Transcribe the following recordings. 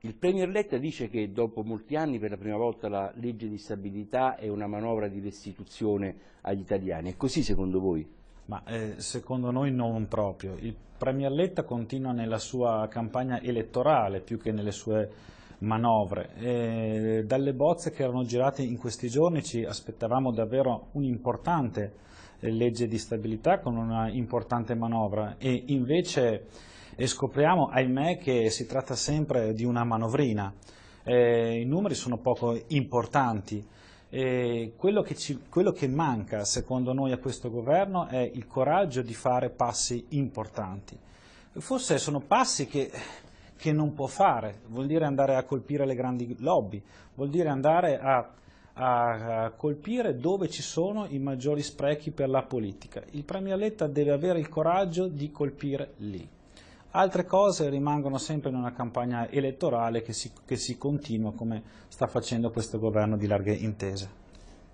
Il Premier Letta dice che dopo molti anni per la prima volta la legge di stabilità è una manovra di restituzione agli italiani. È così secondo voi? Ma eh, secondo noi non proprio. Il Premier Letta continua nella sua campagna elettorale più che nelle sue manovre. E dalle bozze che erano girate in questi giorni ci aspettavamo davvero un'importante eh, legge di stabilità con una importante manovra e invece e scopriamo, ahimè, che si tratta sempre di una manovrina. Eh, I numeri sono poco importanti. Eh, quello, che ci, quello che manca, secondo noi, a questo governo è il coraggio di fare passi importanti. Forse sono passi che che non può fare, vuol dire andare a colpire le grandi lobby, vuol dire andare a, a, a, colpire dove ci sono i maggiori sprechi per la politica. Il Premier Letta deve avere il coraggio di colpire lì. Altre cose rimangono sempre in una campagna elettorale che si, che si continua come sta facendo questo governo di larghe intese.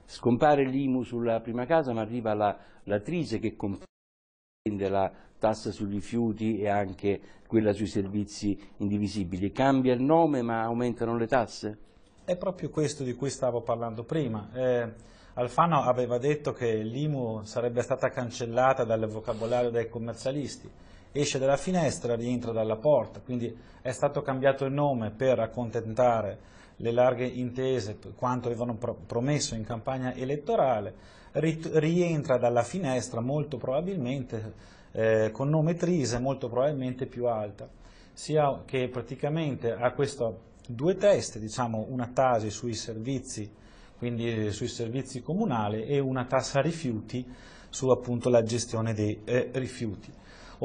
Scompare l'IMU sulla prima casa ma arriva la, l'attrice che comprende la tassa sui rifiuti e anche quella sui servizi indivisibili. Cambia il nome ma aumentano le tasse? È proprio questo di cui stavo parlando prima. Eh, Alfano aveva detto che l'IMU sarebbe stata cancellata dal vocabolario dei commercialisti esce dalla finestra, rientra dalla porta, quindi è stato cambiato il nome per accontentare le larghe intese quanto avevano pro promesso in campagna elettorale, rientra dalla finestra molto probabilmente eh, con nome Trise, molto probabilmente più alta, sia che praticamente ha questo due teste, diciamo una tasi sui servizi, quindi eh, sui servizi comunali e una tassa rifiuti su appunto la gestione dei eh, rifiuti.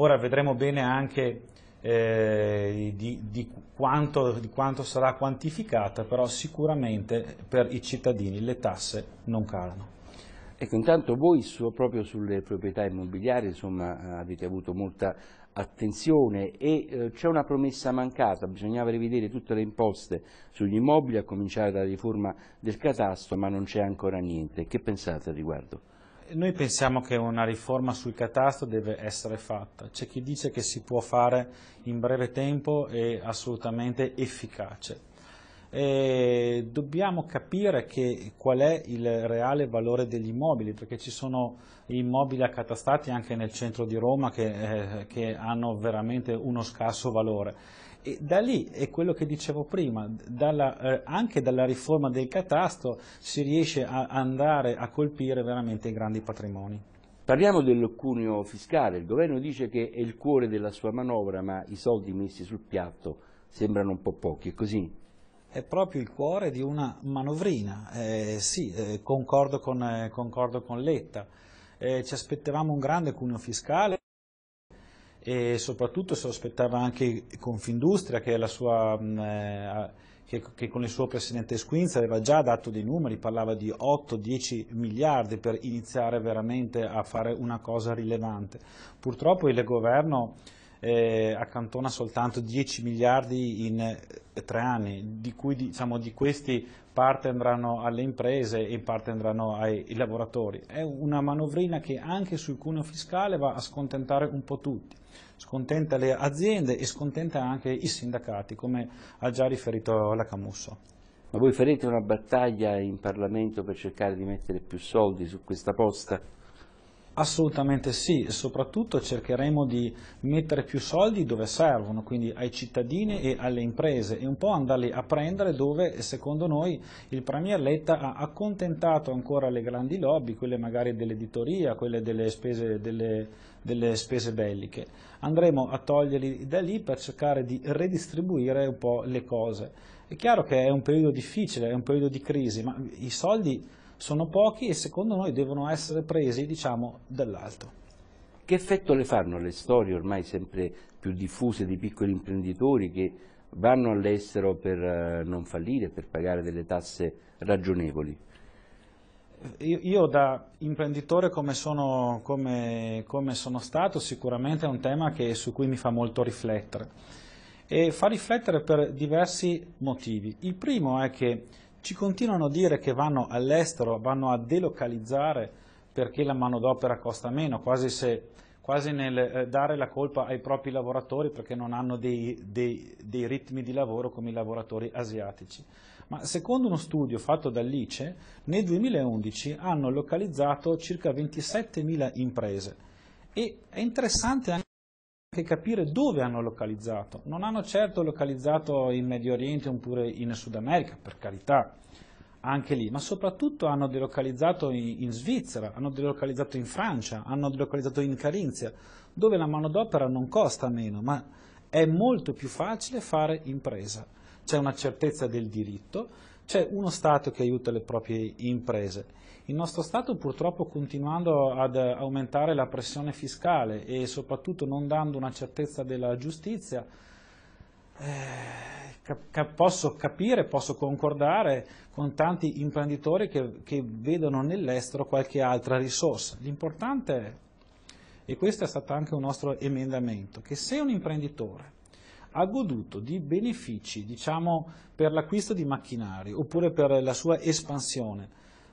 Ora vedremo bene anche eh, di, di, quanto, di, quanto, sarà quantificata, però sicuramente per i cittadini le tasse non calano. Ecco, intanto voi su, proprio sulle proprietà immobiliari insomma, avete avuto molta attenzione e eh, c'è una promessa mancata, bisognava rivedere tutte le imposte sugli immobili a cominciare dalla riforma del catasto, ma non c'è ancora niente. Che pensate al riguardo? noi pensiamo che una riforma sul catasto deve essere fatta. C'è chi dice che si può fare in breve tempo e assolutamente efficace eh, dobbiamo capire che, qual è il reale valore degli immobili, perché ci sono immobili accatastati anche nel centro di Roma che, eh, che hanno veramente uno scarso valore. E da lì è quello che dicevo prima, dalla, eh, anche dalla riforma del catasto si riesce a andare a colpire veramente i grandi patrimoni. Parliamo del cuneo fiscale, il governo dice che è il cuore della sua manovra, ma i soldi messi sul piatto sembrano un po' pochi, è così? è proprio il cuore di una manovrina. Eh, sì, eh, concordo, con, eh, concordo, con, Letta. Eh, ci aspettavamo un grande cuneo fiscale e soprattutto si aspettava anche Confindustria che, sua, mh, mm, eh, che, che con il suo presidente Squinza aveva già dato dei numeri, parlava di 8-10 miliardi per iniziare veramente a fare una cosa rilevante. Purtroppo il governo eh, accantona soltanto 10 miliardi in eh, tre anni, di cui diciamo, di questi parte andranno alle imprese e parte andranno ai lavoratori. È una manovrina che anche sul cuneo fiscale va a scontentare un po' tutti, scontenta le aziende e scontenta anche i sindacati, come ha già riferito la Camusso. Ma voi farete una battaglia in Parlamento per cercare di mettere più soldi su questa posta? Assolutamente sì, e soprattutto cercheremo di mettere più soldi dove servono, quindi ai cittadini e alle imprese e un po' andarli a prendere dove secondo noi il Premier Letta ha accontentato ancora le grandi lobby, quelle magari dell'editoria, quelle delle spese, delle, delle spese belliche. Andremo a toglierli da lì per cercare di redistribuire un po' le cose. È chiaro che è un periodo difficile, è un periodo di crisi, ma i soldi sono pochi e secondo noi devono essere presi diciamo, dall'alto. Che effetto le fanno le storie ormai sempre più diffuse di piccoli imprenditori che vanno all'estero per eh, non fallire, per pagare delle tasse ragionevoli? Io, io da imprenditore come sono, come, come sono stato sicuramente è un tema che, su cui mi fa molto riflettere e fa riflettere per diversi motivi. Il primo è che ci continuano a dire che vanno all'estero, vanno a delocalizzare perché la manodopera costa meno, quasi, se, quasi nel eh, dare la colpa ai propri lavoratori perché non hanno dei, dei, dei ritmi di lavoro come i lavoratori asiatici. Ma secondo uno studio fatto dall'ICE, nel 2011 hanno localizzato circa 27.000 imprese e è interessante anche che capire dove hanno localizzato. Non hanno certo localizzato in Medio Oriente oppure in Sud America, per carità, anche lì, ma soprattutto hanno delocalizzato in, in Svizzera, hanno delocalizzato in Francia, hanno delocalizzato in Carinzia, dove la manodopera non costa meno, ma è molto più facile fare impresa. C'è una certezza del diritto, c'è uno Stato che aiuta le proprie imprese. Il nostro Stato purtroppo continuando ad aumentare la pressione fiscale e soprattutto non dando una certezza della giustizia, eh, cap posso capire, posso concordare con tanti imprenditori che, che vedono nell'estero qualche altra risorsa. L'importante è, e questo è stato anche un nostro emendamento, che se un imprenditore ha goduto di benefici diciamo, per l'acquisto di macchinari oppure per la sua espansione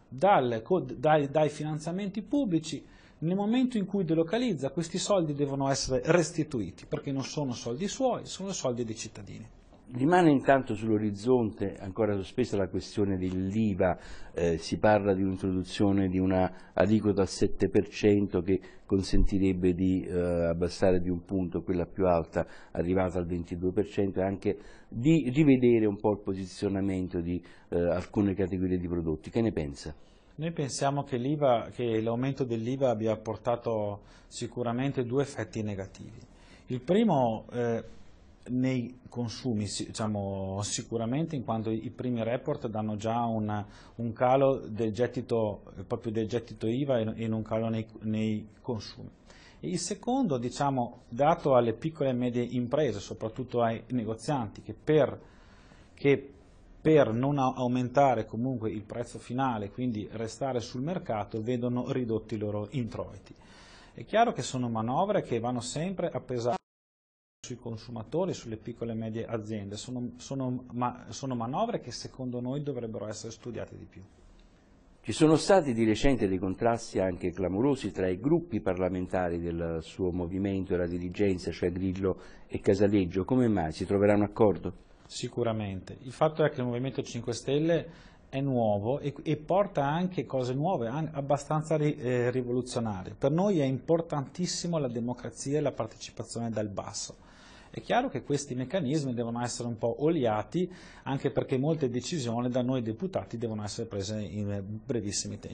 dal, dai, dai finanziamenti pubblici nel momento in cui delocalizza questi soldi devono essere restituiti perché non sono soldi suoi, sono soldi dei cittadini. Rimane intanto sull'orizzonte ancora sospesa la questione dell'IVA, eh, si parla di un'introduzione di una aliquota al 7% che consentirebbe di eh, abbassare di un punto quella più alta arrivata al 22% e anche di rivedere un po' il posizionamento di eh, alcune categorie di prodotti. Che ne pensa? Noi pensiamo che l'aumento dell'IVA abbia portato sicuramente due effetti negativi. Il primo eh, nei consumi diciamo, sicuramente in quanto i primi report danno già una, un calo del gettito, proprio del gettito IVA e non calo nei, nei consumi. Il secondo diciamo, dato alle piccole e medie imprese, soprattutto ai negozianti, che per, che per non aumentare comunque il prezzo finale, quindi restare sul mercato, vedono ridotti i loro introiti. È chiaro che sono manovre che vanno sempre a pesare sui consumatori, sulle piccole e medie aziende. Sono, sono, ma, sono manovre che secondo noi dovrebbero essere studiate di più. Ci sono stati di recente dei contrasti anche clamorosi tra i gruppi parlamentari del suo movimento e la dirigenza, cioè Grillo e Casaleggio. Come mai? Si troverà un accordo? Sicuramente. Il fatto è che il Movimento 5 Stelle è nuovo e, e porta anche cose nuove, abbastanza ri eh, rivoluzionarie. Per noi è importantissimo la democrazia e la partecipazione dal basso. È chiaro che questi meccanismi devono essere un po' oliati, anche perché molte decisioni da noi deputati devono essere prese in eh, brevissimi tempi.